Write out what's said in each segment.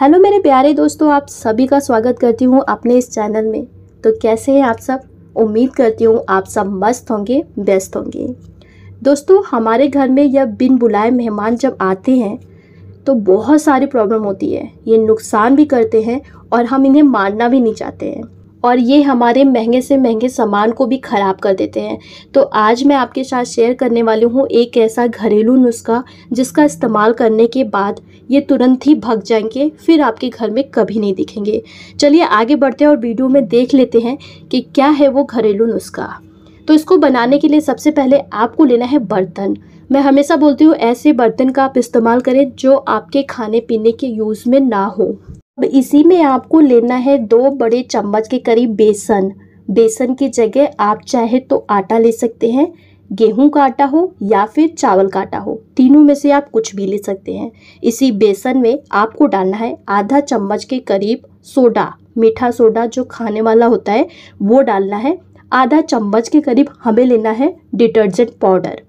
hello मेरे प्यारे दोस्तों आप सभी का स्वागत करती हूँ अपने इस चैनल में तो कैसे हैं आप सब उम्मीद करती हूँ आप सब मस्त होंगे व्यस्त होंगे दोस्तों हमारे घर में यह बिन बुलाए मेहमान जब आते हैं तो बहुत सारी प्रॉब्लम होती है ये नुकसान भी करते हैं और हम इन्हें मारना भी नहीं चाहते हैं और ये हमारे महंगे से महंगे सामान को भी ख़राब कर देते हैं तो आज मैं आपके साथ शेयर करने वाली हूँ एक ऐसा घरेलू नुस्खा जिसका इस्तेमाल करने के बाद ये तुरंत ही भग जाएंगे फिर आपके घर में कभी नहीं दिखेंगे चलिए आगे बढ़ते हैं और वीडियो में देख लेते हैं कि क्या है वो घरेलू नुस्खा तो इसको बनाने के लिए सबसे पहले आपको लेना है बर्तन मैं हमेशा बोलती हूँ ऐसे बर्तन का आप इस्तेमाल करें जो आपके खाने पीने के यूज़ में ना हो अब इसी में आपको लेना है दो बड़े चम्मच के करीब बेसन बेसन की जगह आप चाहे तो आटा ले सकते हैं गेहूं का आटा हो या फिर चावल का आटा हो तीनों में से आप कुछ भी ले सकते हैं इसी बेसन में आपको डालना है आधा चम्मच के करीब सोडा मीठा सोडा जो खाने वाला होता है वो डालना है आधा चम्मच के करीब हमें लेना है डिटर्जेंट पाउडर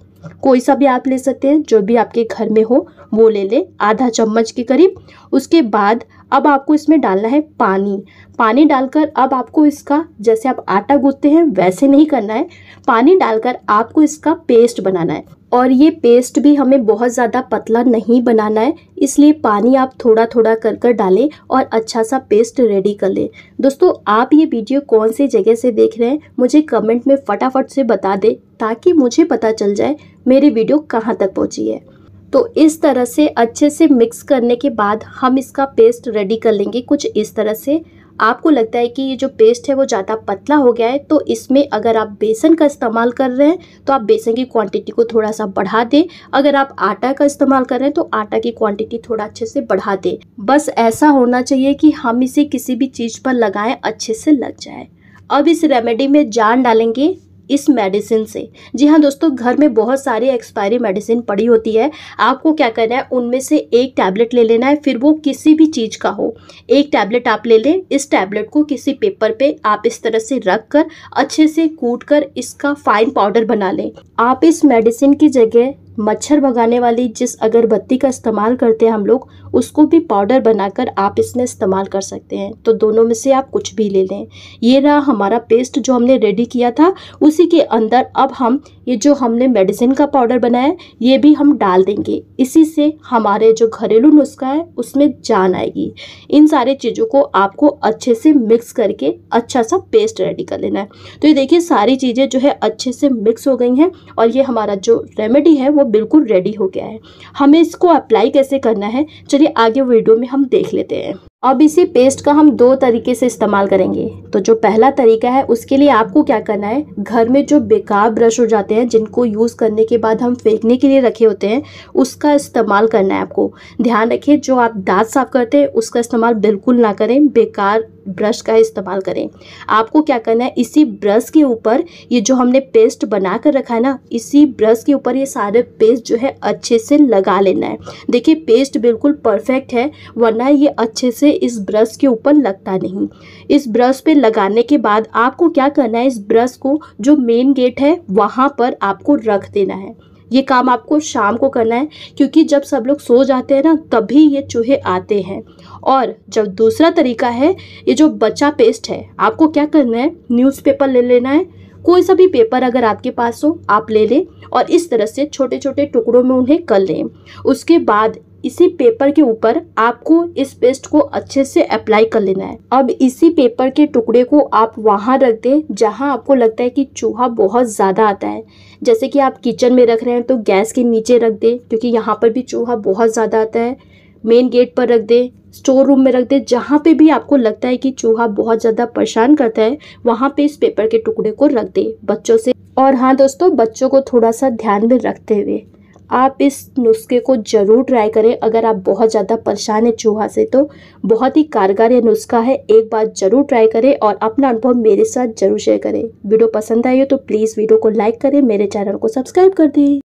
कोई सा भी आप ले सकते हैं जो भी आपके घर में हो वो ले लें आधा चम्मच के करीब उसके बाद अब आपको इसमें डालना है पानी पानी डालकर अब आपको इसका जैसे आप आटा गूंथते हैं वैसे नहीं करना है पानी डालकर आपको इसका पेस्ट बनाना है और ये पेस्ट भी हमें बहुत ज़्यादा पतला नहीं बनाना है इसलिए पानी आप थोड़ा थोड़ा कर कर डालें और अच्छा सा पेस्ट रेडी कर लें दोस्तों आप ये वीडियो कौन सी जगह से देख रहे हैं मुझे कमेंट में फटाफट से बता दें ताकि मुझे पता चल जाए मेरी वीडियो कहाँ तक पहुँची है तो इस तरह से अच्छे से मिक्स करने के बाद हम इसका पेस्ट रेडी कर लेंगे कुछ इस तरह से आपको लगता है कि ये जो पेस्ट है वो ज़्यादा पतला हो गया है तो इसमें अगर आप बेसन का इस्तेमाल कर रहे हैं तो आप बेसन की क्वांटिटी को थोड़ा सा बढ़ा दें अगर आप आटा का इस्तेमाल कर रहे हैं तो आटा की क्वांटिटी थोड़ा अच्छे से बढ़ा दें बस ऐसा होना चाहिए कि हम इसे किसी भी चीज़ पर लगाएं अच्छे से लग जाए अब इस रेमेडी में जान डालेंगे इस मेडिसिन से जी हाँ दोस्तों घर में बहुत सारी एक्सपायरी मेडिसिन पड़ी होती है आपको क्या करना है उनमें से एक टैबलेट ले लेना है फिर वो किसी भी चीज़ का हो एक टैबलेट आप ले लें इस टैबलेट को किसी पेपर पे आप इस तरह से रख कर अच्छे से कूट कर इसका फाइन पाउडर बना लें आप इस मेडिसिन की जगह मच्छर भगाने वाली जिस अगरबत्ती का इस्तेमाल करते हैं हम लोग उसको भी पाउडर बनाकर आप इसमें इस्तेमाल कर सकते हैं तो दोनों में से आप कुछ भी ले लें ये रहा हमारा पेस्ट जो हमने रेडी किया था उसी के अंदर अब हम ये जो हमने मेडिसिन का पाउडर बनाया ये भी हम डाल देंगे इसी से हमारे जो घरेलू नुस्खा है उसमें जान आएगी इन सारे चीज़ों को आपको अच्छे से मिक्स करके अच्छा सा पेस्ट रेडी कर लेना है तो ये देखिए सारी चीज़ें जो है अच्छे से मिक्स हो गई हैं और ये हमारा जो रेमेडी है वो बिल्कुल रेडी हो गया है हमें इसको अप्लाई कैसे करना है चलिए आगे वीडियो में हम देख लेते हैं अब इसी पेस्ट का हम दो तरीके से इस्तेमाल करेंगे तो जो पहला तरीका है उसके लिए आपको क्या करना है घर में जो बेकार ब्रश हो जाते हैं जिनको यूज़ करने के बाद हम फेंकने के लिए रखे होते हैं उसका इस्तेमाल करना है आपको ध्यान रखिए जो आप दांत साफ करते हैं उसका इस्तेमाल बिल्कुल ना करें बेकार ब्रश का इस्तेमाल करें आपको क्या करना है इसी ब्रश के ऊपर ये जो हमने पेस्ट बना कर रखा है ना इसी ब्रश के ऊपर ये सारे पेस्ट जो है अच्छे से लगा लेना है देखिए पेस्ट बिल्कुल परफेक्ट है वरना ये अच्छे से से इस ब्रश के ऊपर लगता नहीं इस ब्रश पे लगाने के बाद आपको क्या करना है इस ब्रश को जो मेन गेट है वहाँ पर आपको रख देना है ये काम आपको शाम को करना है क्योंकि जब सब लोग सो जाते हैं ना तभी ये चूहे आते हैं और जब दूसरा तरीका है ये जो बचा पेस्ट है आपको क्या करना है न्यूज़पेपर ले लेना है कोई सा भी पेपर अगर आपके पास हो आप ले लें और इस तरह से छोटे छोटे टुकड़ों में उन्हें कर लें उसके बाद इसी पेपर के ऊपर आपको इस पेस्ट को अच्छे से अप्लाई कर लेना है अब इसी पेपर के टुकड़े को आप वहाँ रख दें जहाँ आपको लगता है कि चूहा बहुत ज़्यादा आता है जैसे कि आप किचन में रख रहे हैं तो गैस के नीचे रख दें क्योंकि यहाँ पर भी चूहा बहुत ज़्यादा आता है मेन गेट पर रख दें स्टोर रूम में रख दें जहाँ पे भी आपको लगता है कि चूहा बहुत ज़्यादा परेशान करता है वहाँ पे इस पेपर के टुकड़े को रख दें बच्चों से और हाँ दोस्तों बच्चों को थोड़ा सा ध्यान में रखते हुए आप इस नुस्खे को ज़रूर ट्राई करें अगर आप बहुत ज़्यादा परेशान हैं चूहा से तो बहुत ही कारगर यह नुस्खा है एक बार ज़रूर ट्राई करें और अपना अनुभव मेरे साथ ज़रूर शेयर करें वीडियो पसंद आई हो तो प्लीज़ वीडियो को लाइक करें मेरे चैनल को सब्सक्राइब कर दें